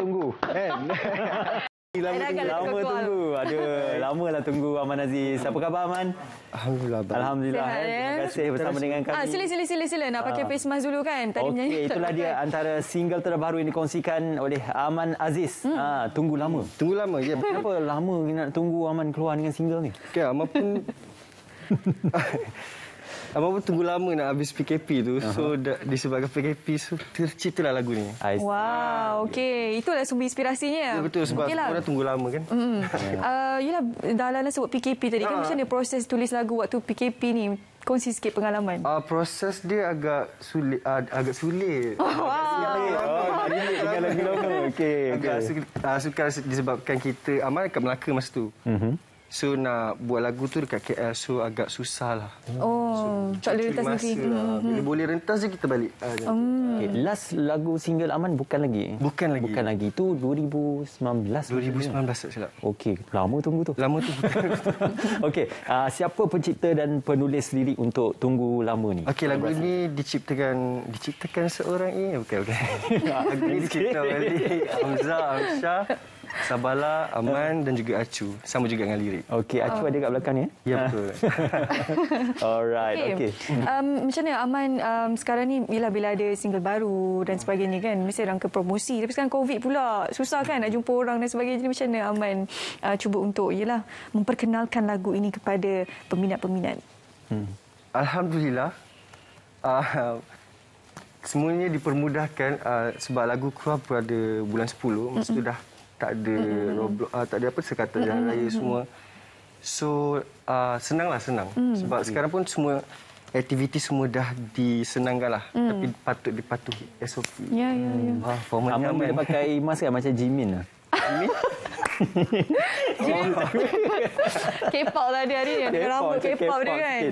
tunggu kan Lama tunggu. lama tunggu. Ada lama lah tunggu Aman Aziz. Apa khabar Aman? Alhamdulillah. Baik. Alhamdulillah. Sihat, eh. ya? Terima kasih bersama Terus. dengan ah, kami. Ah, sila, sila, sila, sila. Nak pakai ah. face mask dulu kan? Tadi okay. menyanyi. Itulah dia antara single terbaru yang dikongsikan oleh Aman Aziz. Hmm. Ah, tunggu lama. Tunggu lama, ya. Yeah. Kenapa lama nak tunggu Aman keluar dengan single ni? Okay, Aman pun... Apa pun tunggu lama nak habis PKP tu. So dah, disebabkan PKP so terciptalah lagu ni. Wow, okey. Itulah sumber inspirasinya. Ya, betul sebab okay lah. orang tunggu lama kan. Mm. Uh, yelah, dah lah sebut PKP tadi kan. Ha. Macam mana proses tulis lagu waktu PKP ni? Kongsi sikit pengalaman. Uh, proses dia agak sulit. Uh, agak sulit. Oh, wow. okay. sulit. Agak sulit. disebabkan kita Agak sulit. Agak sulit. tu. Oh, sulit. Agak So nak buat lagu tu dekat KL so agak susah lah. Oh, so, tak boleh rentas negeri. Lah. Hmm, hmm. Bila boleh rentas je kita balik. Um. Okay, last lagu single Aman bukan lagi. Bukan lagi. Bukan lagi. Itu 2019. 2019 tak silap. Okey, lama tunggu tu. Lama tu. Okey, uh, siapa pencipta dan penulis lirik untuk tunggu lama ni? Okey, lagu ini diciptakan diciptakan seorang ah, ini. Okey, okey. bukan. lagu ini diciptakan oleh Hamzah, Hamzah. Sabala, Aman dan juga Acu. Sama juga dengan lirik. Okey, Acu oh. ada kat belakang ni. Ya, ya betul. Alright, okey. Okay. Um, macam mana Aman um, sekarang ni bila bila ada single baru dan sebagainya kan, mesti rangka promosi. Tapi sekarang COVID pula, susah kan nak jumpa orang dan sebagainya. Jadi macam mana Aman uh, cuba untuk yalah, memperkenalkan lagu ini kepada peminat-peminat? Hmm. Alhamdulillah. Uh, semuanya dipermudahkan uh, sebab lagu keluar pada bulan 10. Maksudnya mm-hmm. dah tak ada mm-hmm. roblox uh, ah, tak ada apa sekata jalan mm-hmm. raya semua so uh, senanglah senang mm. sebab okay. sekarang pun semua aktiviti semua dah disenangkan lah mm. tapi patut dipatuhi SOP ya ya ya ha formalnya pakai mask kan macam Jimin lah Jadi, oh. K-pop lah dia hari ni. Kenapa K-pop, K-pop dia kan?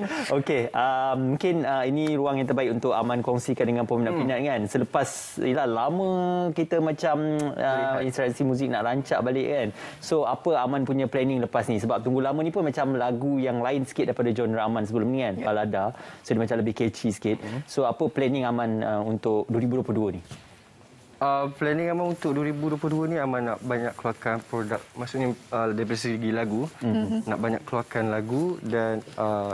Okey. Uh, mungkin uh, ini ruang yang terbaik untuk Aman kongsikan dengan peminat-peminat hmm. kan. Selepas ialah, lama kita macam uh, ah, instalasi muzik nak rancak balik kan. So apa Aman punya planning lepas ni? Sebab tunggu lama ni pun macam lagu yang lain sikit daripada genre Aman sebelum ni kan. Yeah. Balada. So dia macam lebih catchy sikit. Hmm. So apa planning Aman uh, untuk 2022 ni? Uh, planning Amal untuk 2022 ni Amal nak banyak keluarkan produk maksudnya uh, dari segi lagu mm-hmm. nak banyak keluarkan lagu dan uh,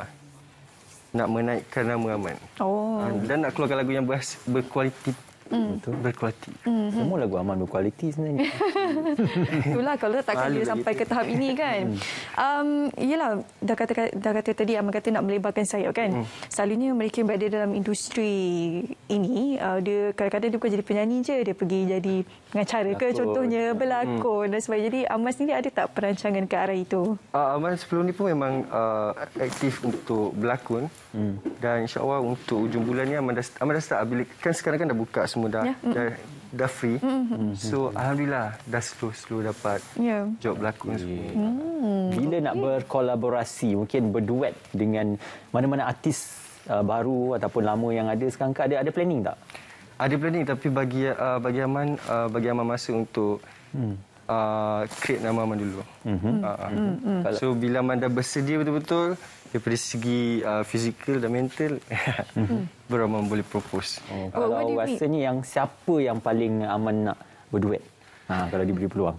nak menaikkan nama Amal oh. uh, dan nak keluarkan lagu yang ber- berkualiti Mm. Betul. Berkualiti. Mm-hmm. Semua lagu Aman berkualiti sebenarnya. Itulah kalau tak akan dia sampai ke tahap ini kan. Mm. Um, yelah, dah kata, dah kata tadi Aman kata nak melebarkan sayap kan. Mm. Selalunya mereka yang berada dalam industri ini, uh, dia kadang-kadang dia bukan jadi penyanyi je, dia pergi jadi pengacara ke contohnya, ya. berlakon mm. dan sebagainya. Jadi Aman sendiri ada tak perancangan ke arah itu? Uh, ah, Aman sebelum ni pun memang uh, aktif untuk berlakon. Mm. Dan insyaAllah untuk ujung bulan ni Aman dah, Aman dah start. kan sekarang kan dah buka semua dah yeah. dah, dah free. Mm -hmm. So alhamdulillah dah slow-slow dapat yeah. job berlakon okay. semua. Mm. Bila okay. nak berkolaborasi, mungkin berduet dengan mana-mana artis uh, baru ataupun lama yang ada sekarang ada ada planning tak? Ada planning tapi bagi uh, bagi aman uh, bagi aman masa untuk mm. Uh, create nama Aman dulu. Mm -hmm. uh, mm -hmm. hmm. So bila Aman bersedia betul-betul, daripada segi uh, fizikal dan mental hmm. Berhaman boleh propose. Oh, kalau oh, rasanya yang siapa yang paling aman nak berduet? Ha, kalau diberi peluang.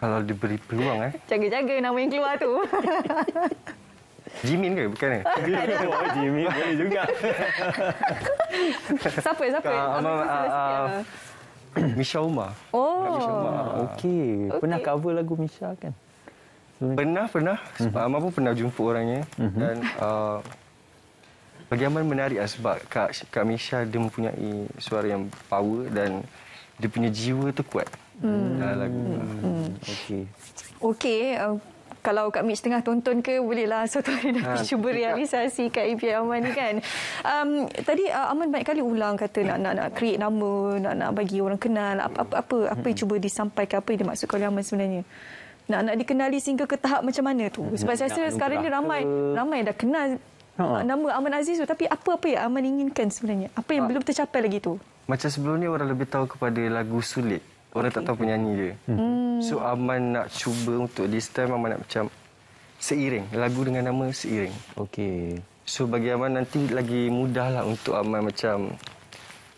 Kalau diberi peluang eh. Jaga-jaga nama yang keluar tu. Jimin ke? Bukan eh? oh, Jimin boleh juga. siapa? Siapa? Kalau, uh, uh, uh. Misha Umar. Oh. Misha Umar. Okey. Okay. Pernah cover lagu Misha kan? Pernah, pernah. Uh-huh. Amar pun pernah jumpa orangnya. uh Dan uh, bagi Amar menarik lah sebab Kak, Kak Misha dia mempunyai suara yang power dan dia punya jiwa tu kuat. Hmm. Dalam lagu. Hmm. hmm. Okey. Okey. Uh, kalau Kak Mitch tengah tonton ke, bolehlah satu hari nanti ha, cuba tak. realisasi Kak Ibi Aman ni kan. Um, tadi uh, Aman banyak kali ulang kata nak, nak, nak create nama, nak, nak bagi orang kenal. Apa, apa, apa, apa yang hmm. cuba disampaikan, apa yang dimaksudkan oleh Aman sebenarnya? nak nak dikenali sehingga ke tahap macam mana tu sebab saya rasa sekarang ni lah. ramai ramai dah kenal Ha. Nama Aman Aziz tu tapi apa-apa yang Aman inginkan sebenarnya? Apa yang ha. belum tercapai lagi tu? Macam sebelum ni orang lebih tahu kepada lagu sulit. Orang okay. tak tahu penyanyi dia. Hmm. hmm. So Aman nak cuba untuk this time Aman nak macam seiring lagu dengan nama seiring. Okey. So bagi Aman nanti lagi mudahlah untuk Aman macam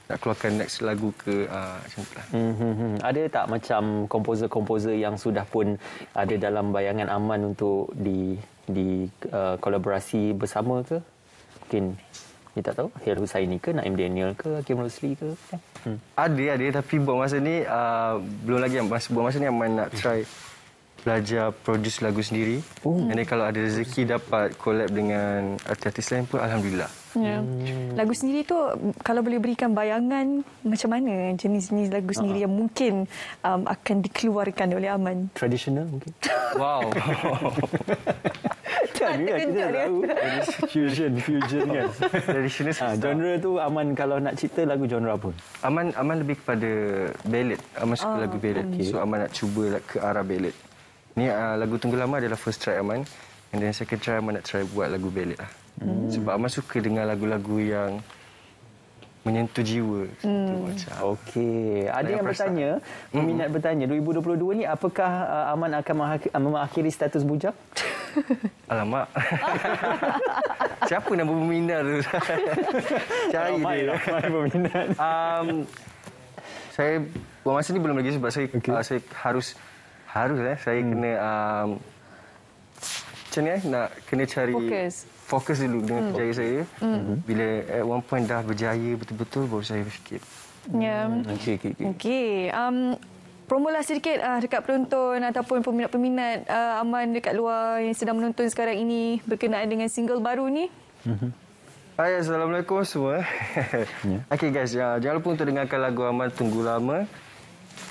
nak keluarkan next lagu ke uh, macam tu lah. Mm-hmm. Ada tak macam komposer-komposer yang sudah pun ada dalam bayangan aman untuk di di uh, kolaborasi bersama ke? Mungkin ni tak tahu Hil Husaini ke Naim Daniel ke Hakim Rosli ke hmm. ada ada tapi buat masa ni uh, belum lagi masa, buat masa ni Aman nak try belajar produce lagu sendiri. Oh. And kalau ada rezeki dapat collab dengan artis-artis lain pun alhamdulillah. Ya. Hmm. Lagu sendiri tu kalau boleh berikan bayangan macam mana jenis-jenis lagu sendiri uh-huh. yang mungkin um, akan dikeluarkan oleh Aman? Traditional mungkin. wow. Fusion, fusion kan. Traditional ha, genre tu Aman kalau nak cerita lagu genre apa? Aman Aman lebih kepada ballad. Aman suka ah, lagu ballad. So Aman nak cuba lah ke arah ballad. Ni uh, lagu lama adalah first try Aman. And then second try Aman nak try buat lagu ballad lah. Hmm. Sebab Aman suka dengan lagu-lagu yang menyentuh jiwa. Hmm. Macam. Okay. Ada yang bertanya, peminat bertanya, 2022 ni apakah ah, Aman akan ah, mengakhiri status bujang? Alamak. Siapa nama peminat tu? Cari ramai, dia. Ramai peminat. Um, saya, buat masa ni belum lagi sebab saya, okay. uh, saya harus haruslah eh. saya hmm. kena um, macam ni eh, nak kena cari fokus, fokus dulu dengan hmm. kerjaya saya. Hmm. hmm. Bila at one point dah berjaya betul-betul baru saya fikir. Ya. Yeah. Hmm. Okey okey okey. Okey. Um promolah sedikit uh, dekat penonton ataupun peminat-peminat uh, ah, aman dekat luar yang sedang menonton sekarang ini berkenaan dengan single baru ni. Mhm. Hai assalamualaikum semua. Ya. Yeah. okey guys, ah, jangan lupa untuk dengarkan lagu aman tunggu lama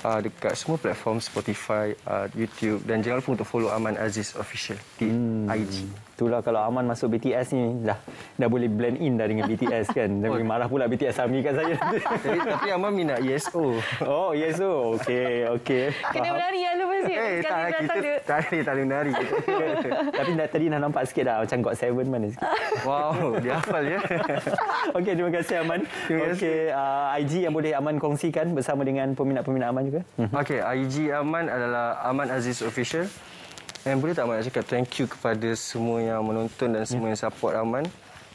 uh, dekat semua platform Spotify, uh, YouTube dan jangan lupa untuk follow Aman Aziz official di hmm. IG. Itulah kalau Aman masuk BTS ni dah dah boleh blend in dah dengan BTS kan. Dan oh. marah pula BTS ambil kan saya. tapi, tapi Aman minat ESO. Oh, ESO. Okey, okey. Kena menari ya lah lu mesti. Eh, hey, tak kita tak boleh tak menari. tapi dah tadi dah nampak sikit dah macam God Seven mana sikit. wow, dia hafal ya. okey, terima kasih Aman. Okey, uh, ah, IG yang boleh Aman kongsikan bersama dengan peminat-peminat Aman juga. Mhm. Okay, IG Aman adalah Aman Aziz Official. Dan boleh tak Aman nak cakap thank you kepada semua yang menonton dan semua ya. yang support Aman.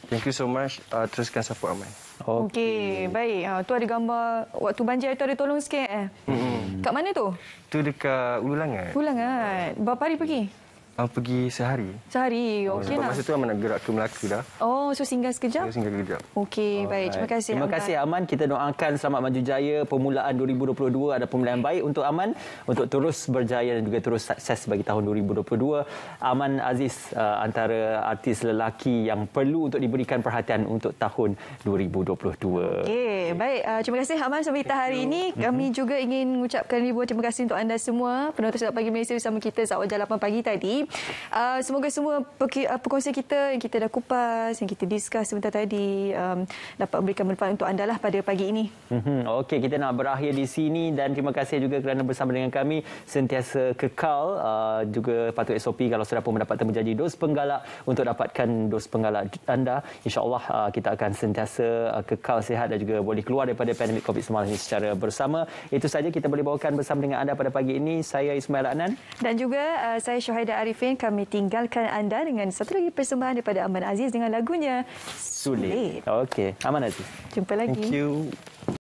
Thank you so much. Uh, teruskan support Aman. Okey, okay, baik. Ha, tu ada gambar waktu banjir tu ada tolong sikit. Eh? Mm -hmm. Kat mana tu? Tu dekat Ulu Langat. Ulu Langat. Berapa hari pergi? Uh, pergi sehari. Sehari, oh, okey lah. Masa tu Aman nak gerak ke Melaka dah. Oh, so singgah sekejap? Ya, singgah sekejap. Okey, oh, baik. Terima kasih, Terima Aman. kasih, Aman. Kita doakan selamat maju jaya pemulaan 2022. Ada pemulaan baik untuk Aman untuk terus berjaya dan juga terus sukses bagi tahun 2022. Aman Aziz, uh, antara artis lelaki yang perlu untuk diberikan perhatian untuk tahun 2022. Okey, okay. baik. Uh, terima kasih, Aman, sebab kita hari ini. Kami mhm. juga ingin mengucapkan ribuan terima kasih untuk anda semua. Penonton Sedap Pagi Malaysia bersama kita sejak 8 pagi tadi. Uh, semoga semua uh, perkongsian kita yang kita dah kupas, yang kita discuss sebentar tadi um, dapat berikan manfaat untuk anda lah pada pagi ini. Mhm. Okey, kita nak berakhir di sini dan terima kasih juga kerana bersama dengan kami sentiasa kekal uh, juga patut SOP kalau sudah pun mendapat temujanji dos penggalak untuk dapatkan dos penggalak anda. InsyaAllah uh, kita akan sentiasa uh, kekal sehat dan juga boleh keluar daripada pandemik COVID-19 secara bersama. Itu saja kita boleh bawakan bersama dengan anda pada pagi ini. Saya Ismail Anan. Dan juga uh, saya Syuhaida Arif Arifin kami tinggalkan anda dengan satu lagi persembahan daripada Aman Aziz dengan lagunya Sulit. Sulit. Okey, Aman Aziz. Jumpa lagi. Thank you.